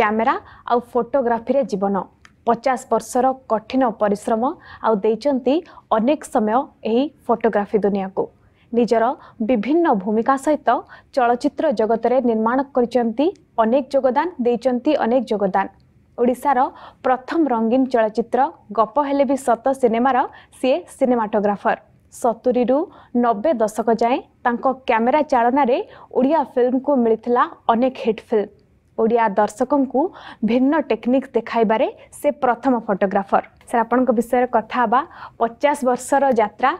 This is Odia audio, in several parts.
କ୍ୟାମେରା ଆଉ ଫଟୋଗ୍ରାଫିରେ ଜୀବନ ପଚାଶ ବର୍ଷର କଠିନ ପରିଶ୍ରମ ଆଉ ଦେଇଛନ୍ତି ଅନେକ ସମୟ ଏହି ଫଟୋଗ୍ରାଫି ଦୁନିଆକୁ ନିଜର ବିଭିନ୍ନ ଭୂମିକା ସହିତ ଚଳଚ୍ଚିତ୍ର ଜଗତରେ ନିର୍ମାଣ କରିଛନ୍ତି ଅନେକ ଯୋଗଦାନ ଦେଇଛନ୍ତି ଅନେକ ଯୋଗଦାନ ଓଡ଼ିଶାର ପ୍ରଥମ ରଙ୍ଗୀନ ଚଳଚ୍ଚିତ୍ର ଗପ ହେଲେ ବି ସତ ସିନେମାର ସିଏ ସିନେମାଟୋଗ୍ରାଫର ସତୁରିରୁ ନବେ ଦଶକ ଯାଏଁ ତାଙ୍କ କ୍ୟାମେରା ଚାଳନାରେ ଓଡ଼ିଆ ଫିଲ୍ମକୁ ମିଳିଥିଲା ଅନେକ ହିଟ୍ ଫିଲ୍ମ ଓଡ଼ିଆ ଦର୍ଶକଙ୍କୁ ଭିନ୍ନ ଟେକ୍ନିକ୍ ଦେଖାଇବାରେ ସେ ପ୍ରଥମ ଫଟୋଗ୍ରାଫର ସାର୍ ଆପଣଙ୍କ ବିଷୟରେ କଥା ହେବା ପଚାଶ ବର୍ଷର ଯାତ୍ରା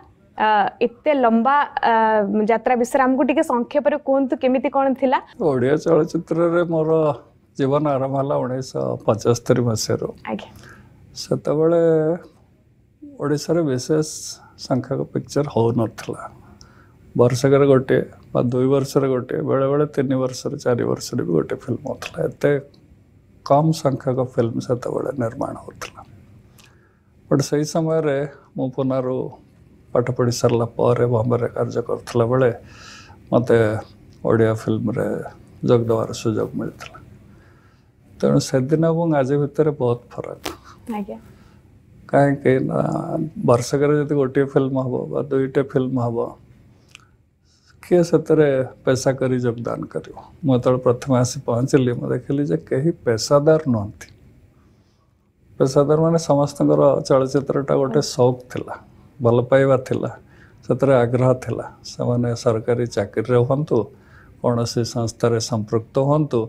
ଏତେ ଲମ୍ବା ଯାତ୍ରା ବିଷୟରେ ଆମକୁ ଟିକେ ସଂକ୍ଷେପରେ କୁହନ୍ତୁ କେମିତି କ'ଣ ଥିଲା ଓଡ଼ିଆ ଚଳଚ୍ଚିତ୍ରରେ ମୋର ଜୀବନ ଆରମ୍ଭ ହେଲା ଉଣେଇଶହ ପଞ୍ଚସ୍ତରୀ ମସିହାରୁ ଆଜ୍ଞା ସେତେବେଳେ ଓଡ଼ିଶାରେ ବିଶେଷ ସଂଖ୍ୟକ ପିକ୍ଚର ହେଉନଥିଲା ବର୍ଷକରେ ଗୋଟେ ବା ଦୁଇ ବର୍ଷରେ ଗୋଟେ ବେଳେବେଳେ ତିନି ବର୍ଷରେ ଚାରି ବର୍ଷରେ ବି ଗୋଟେ ଫିଲ୍ମ ହେଉଥିଲା ଏତେ କମ୍ ସଂଖ୍ୟକ ଫିଲ୍ମ ସେତେବେଳେ ନିର୍ମାଣ ହେଉଥିଲା ବଟ୍ ସେହି ସମୟରେ ମୁଁ ପୁନାରୁ ପାଠ ପଢ଼ି ସାରିଲା ପରେ ବମ୍ବେରେ କାର୍ଯ୍ୟ କରୁଥିଲା ବେଳେ ମୋତେ ଓଡ଼ିଆ ଫିଲ୍ମରେ ଯୋଗ ଦେବାର ସୁଯୋଗ ମିଳିଥିଲା ତେଣୁ ସେଦିନ ଏବଂ ଆଜି ଭିତରେ ବହୁତ ଫରକ ଆଜ୍ଞା କାହିଁକି ନା ବର୍ଷକରେ ଯଦି ଗୋଟିଏ ଫିଲ୍ମ ହେବ ବା ଦୁଇଟା ଫିଲ୍ମ ହେବ કે સત્રે પૈસા કરી જ દાન કર્યું હું અતળ પ્રથમ આસી પહોଞ୍ଚିଲି ମୁଁ ଦେଖିଲି ଯେ କେହି ପେସାଦାର ନୁହନ୍ତି ପେସାଦାର ମାନେ ସମସ୍ତଙ୍କର ଚଳଚ୍ଚିତ୍ରଟା ଗୋଟେ ସଉକ ଥିଲା ଭଲ ପାଇବା ଥିଲା ସେଥିରେ ଆଗ୍ରହ ଥିଲା ସେମାନେ ସରକାରୀ ଚାକିରିରେ ହୁଅନ୍ତୁ କୌଣସି ସଂସ୍ଥାରେ ସମ୍ପୃକ୍ତ ହୁଅନ୍ତୁ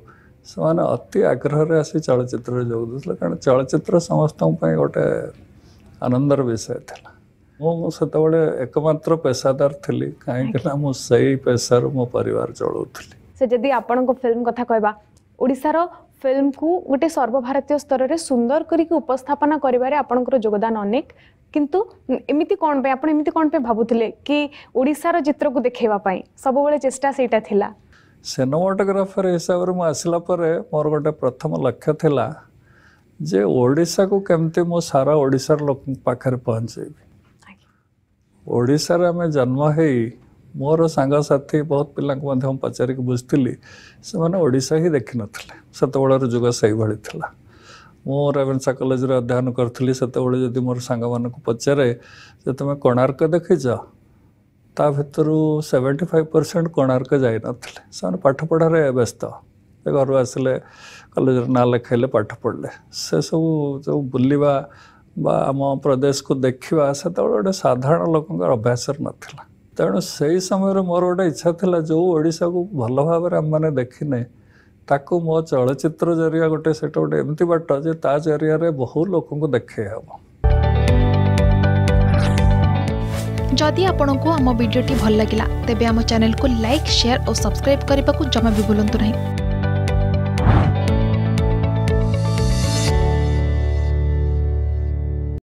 ସେମାନେ ଅତି ଆଗ୍ରହରେ ଆସି ଚଳଚ୍ଚିତ୍ରରେ ଯୋଗ ଦେଉଥିଲେ କାରଣ ଚଳଚ୍ଚିତ୍ର ସମସ୍ତଙ୍କ ପାଇଁ ଗୋଟେ ଆନନ୍ଦର ବିଷୟ ଥିଲା ମୁଁ ସେତେବେଳେ ଏକମାତ୍ର ପେସାଦାର ଥିଲି କାହିଁକି ନା ମୁଁ ସେଇ ପେସାରୁ ମୋ ପରିବାର ଚଳାଉଥିଲି ସେ ଯଦି ଆପଣଙ୍କ ଫିଲ୍ମ କଥା କହିବା ଓଡ଼ିଶାର ଫିଲ୍ମକୁ ଗୋଟେ ସର୍ବଭାରତୀୟ ସ୍ତରରେ ସୁନ୍ଦର କରିକି ଉପସ୍ଥାପନା କରିବାରେ ଆପଣଙ୍କର ଯୋଗଦାନ ଅନେକ କିନ୍ତୁ ଏମିତି କ'ଣ ପାଇଁ ଆପଣ ଏମିତି କ'ଣ ପାଇଁ ଭାବୁଥିଲେ କି ଓଡ଼ିଶାର ଚିତ୍ରକୁ ଦେଖେଇବା ପାଇଁ ସବୁବେଳେ ଚେଷ୍ଟା ସେଇଟା ଥିଲା ସିନେମାଟୋଗ୍ରାଫର ହିସାବରେ ମୁଁ ଆସିଲା ପରେ ମୋର ଗୋଟେ ପ୍ରଥମ ଲକ୍ଷ୍ୟ ଥିଲା ଯେ ଓଡ଼ିଶାକୁ କେମିତି ମୁଁ ସାରା ଓଡ଼ିଶାର ଲୋକଙ୍କ ପାଖରେ ପହଞ୍ଚେଇବି श मोर मग साथी बहुत पला पचारिक बुजली समजा ओडीशाही देखि ने मोर मुं रेनसा रे अध्ययन करतो जे मग कोणार्क तुम्ही जा ता भीतर 75% कोणार्क जाय नथले सन पाठ ने रे व्यस्त घर आसले कलेजर नाखायले पाठ पडले जो बुल ବା ଆମ ପ୍ରଦେଶକୁ ଦେଖିବା ସେତେବେଳେ ଗୋଟେ ସାଧାରଣ ଲୋକଙ୍କର ଅଭ୍ୟାସରେ ନଥିଲା ତେଣୁ ସେହି ସମୟରେ ମୋର ଗୋଟେ ଇଚ୍ଛା ଥିଲା ଯେଉଁ ଓଡ଼ିଶାକୁ ଭଲ ଭାବରେ ଆମମାନେ ଦେଖିନେ ତାକୁ ମୋ ଚଳଚ୍ଚିତ୍ର ଜରିଆ ଗୋଟେ ସେଇଟା ଗୋଟେ ଏମିତି ବାଟ ଯେ ତା ଜରିଆରେ ବହୁ ଲୋକଙ୍କୁ ଦେଖେଇ ହେବ ଯଦି ଆପଣଙ୍କୁ ଆମ ଭିଡ଼ିଓଟି ଭଲ ଲାଗିଲା ତେବେ ଆମ ଚ୍ୟାନେଲକୁ ଲାଇକ୍ ସେୟାର ଓ ସବସ୍କ୍ରାଇବ୍ କରିବାକୁ ଜମା ବି ଭୁଲନ୍ତୁ ନାହିଁ